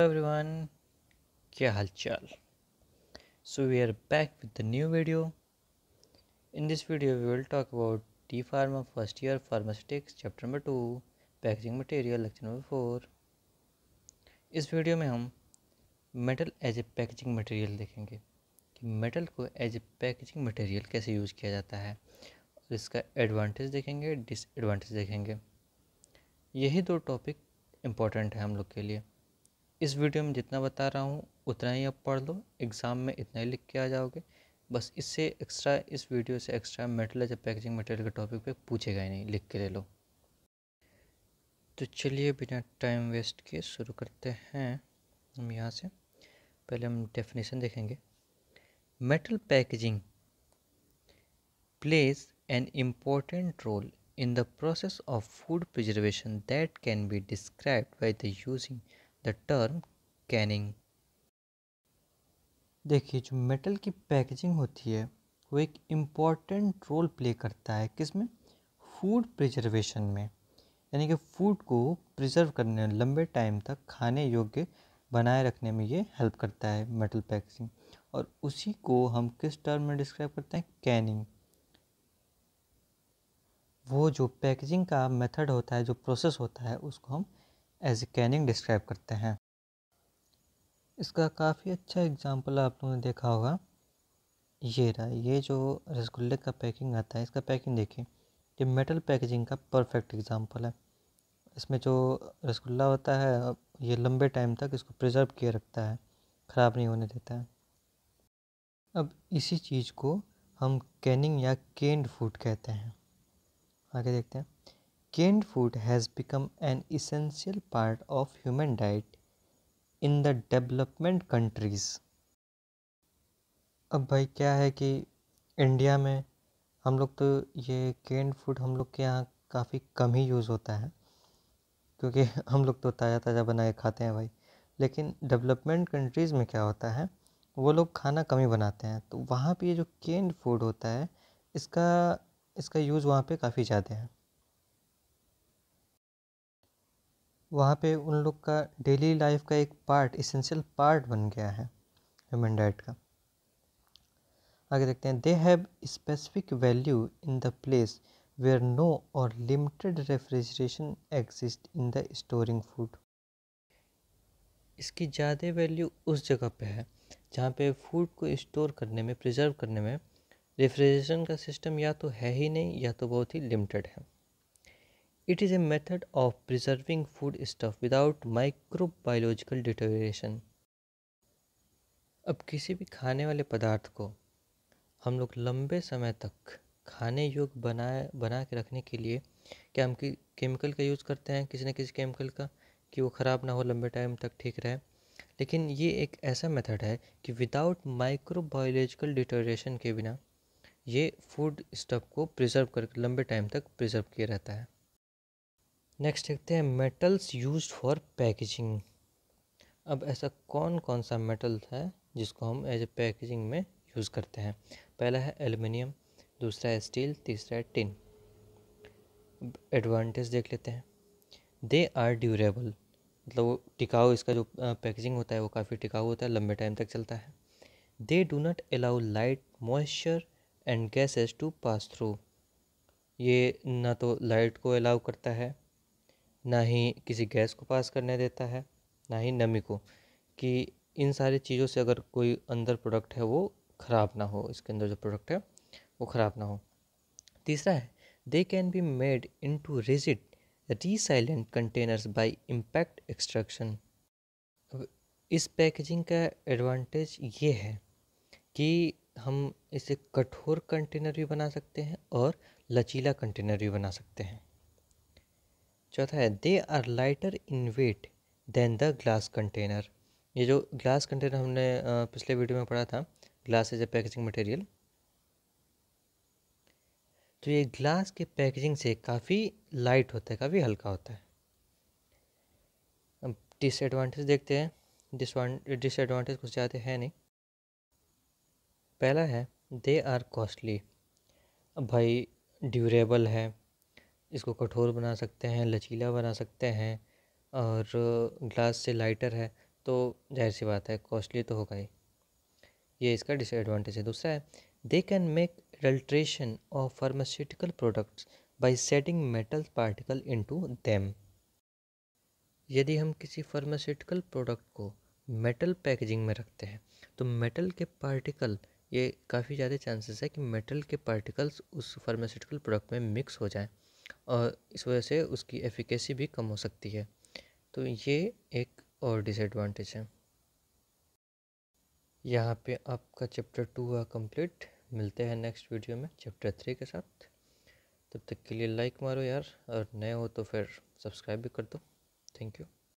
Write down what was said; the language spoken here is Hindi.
एवरीवन क्या हालचाल so we are back with the new video in this video we will talk about D pharma first year pharmaceutics chapter number two packaging material lecture number four इस वीडियो में हम metal as a packaging material देखेंगे कि मेटल को एज ए पैकेजिंग मटेरियल कैसे यूज़ किया जाता है तो इसका एडवांटेज देखेंगे डिसएडवांटेज देखेंगे यही दो टॉपिक इम्पॉर्टेंट है हम लोग के लिए इस वीडियो में जितना बता रहा हूँ उतना ही आप पढ़ लो एग्ज़ाम में इतना ही लिख के आ जाओगे बस इससे एक्स्ट्रा इस वीडियो से एक्स्ट्रा मेटल या पैकेजिंग मटेरियल के टॉपिक पे पूछेगा ही नहीं लिख के ले लो तो चलिए बिना टाइम वेस्ट के शुरू करते हैं हम यहाँ से पहले हम डेफिनेशन देखेंगे metal packaging plays an important role in the process of food preservation that can be described by the using the term canning देखिए जो मेटल की पैकेजिंग होती है वो एक इम्पॉर्टेंट रोल प्ले करता है किस में फूड प्रिजर्वेशन में यानी कि फूड को प्रिजर्व करने लंबे टाइम तक खाने योग्य बनाए रखने में ये हेल्प करता है मेटल पैकेजिंग और उसी को हम किस टर्म में डिस्क्राइब करते हैं कैनिंग वो जो पैकेजिंग का मेथड होता है जो प्रोसेस होता है उसको हम एज ए कैनिंग डिस्क्राइब करते हैं इसका काफ़ी अच्छा एग्जांपल आप लोगों ने देखा होगा ये रहा ये जो रसगुल्ले का पैकिंग आता है इसका पैकिंग देखिए ये मेटल पैकेजिंग का परफेक्ट एग्जांपल है इसमें जो रसगुल्ला होता है ये लंबे टाइम तक इसको प्रिजर्व किए रखता है ख़राब नहीं होने देता है अब इसी चीज़ को हम कैनिंग या केंड फूड कहते हैं आगे देखते हैं canned food has become an essential part of human diet in the development countries अब भाई क्या है कि इंडिया में हम लोग तो ये केन्ड फूड हम लोग के यहाँ काफ़ी कम ही यूज़ होता है क्योंकि हम लोग तो ताज़ा ताज़ा बनाए खाते हैं भाई लेकिन डेवलपमेंट कंट्रीज़ में क्या होता है वो लोग खाना कम ही बनाते हैं तो वहाँ पे ये जो केन्ड फूड होता है इसका इसका यूज़ वहाँ पे काफ़ी ज़्यादा है वहाँ पे उन लोग का डेली लाइफ का एक पार्ट इसेंशियल पार्ट बन गया है ह्यूमन डाइट का आगे देखते हैं they have specific value in the place where no or limited refrigeration exist in the storing food इसकी ज़्यादा वैल्यू उस जगह पे है जहाँ पे फूड को स्टोर करने में प्रिजर्व करने में रेफ्रिजरेशन का सिस्टम या तो है ही नहीं या तो बहुत ही लिमिटेड है it is a method of preserving food stuff without microbiological deterioration अब किसी भी खाने वाले पदार्थ को हम लोग लंबे समय तक खाने योग्य बनाए बना के रखने के लिए क्या हम केमिकल का यूज़ करते हैं किसी न किसी केमिकल का कि वो ख़राब ना हो लंबे टाइम तक ठीक रहे लेकिन ये एक ऐसा मेथड है कि विदाउट माइक्रोबायोलॉजिकल डिटोरेशन के बिना ये फूड स्टफ को प्रिजर्व कर लंबे टाइम तक प्रिजर्व किए रहता है नेक्स्ट देखते हैं मेटल्स यूज फॉर पैकेजिंग अब ऐसा कौन कौन सा मेटल है जिसको हम एज ए पैकेजिंग में यूज़ करते हैं पहला है एल्युमिनियम दूसरा है स्टील तीसरा है टिन एडवांटेज देख लेते हैं दे आर ड्यूरेबल मतलब वो टिकाऊ इसका जो पैकेजिंग होता है वो काफ़ी टिकाऊ होता है लंबे टाइम तक चलता है they do not allow light moisture and gases to pass through ये ना तो लाइट को अलाउ करता है ना ही किसी गैस को पास करने देता है ना ही नमी को कि इन सारी चीज़ों से अगर कोई अंदर प्रोडक्ट है वो ख़राब ना हो इसके अंदर जो प्रोडक्ट है वो ख़राब ना हो तीसरा है they can be made into rigid resilient containers by impact extraction इस पैकेजिंग का एडवांटेज ये है कि हम इसे कठोर कंटेनर भी बना सकते हैं और लचीला कंटेनर भी बना सकते हैं चौथा है they are lighter in weight than the glass container ये जो ग्लास कंटेनर हमने पिछले वीडियो में पढ़ा था glass as a packaging material तो ये ग्लास के पैकेजिंग से काफ़ी लाइट होता है काफ़ी हल्का होता है अब डिसएडवांटेज देखते हैं डिसएडवांटेज कुछ ज़्यादा है नहीं पहला है दे आर कॉस्टली भाई ड्यूरेबल है इसको कठोर बना सकते हैं लचीला बना सकते हैं और ग्लास से लाइटर है तो जाहिर सी बात है कॉस्टली तो होगा ही ये इसका डिसएडवांटेज है दूसरा है they can make adulteration of pharmaceutical products by setting metal particle into them यदि हम किसी फार्मास्यूटिकल प्रोडक्ट को मेटल पैकेजिंग में रखते हैं तो मेटल के पार्टिकल ये काफ़ी ज़्यादा चांसेस है कि मेटल के पार्टिकल्स उस फार्मास्यूटिकल प्रोडक्ट में मिक्स हो जाएं और इस वजह से उसकी एफिकेसी भी कम हो सकती है तो ये एक और डिसएडवांटेज है यहाँ पे आपका चैप्टर टू हुआ कंप्लीट मिलते हैं नेक्स्ट वीडियो में चैप्टर थ्री के साथ तब तक के लिए लाइक मारो यार और नए हो तो फिर सब्सक्राइब भी कर दो थैंक यू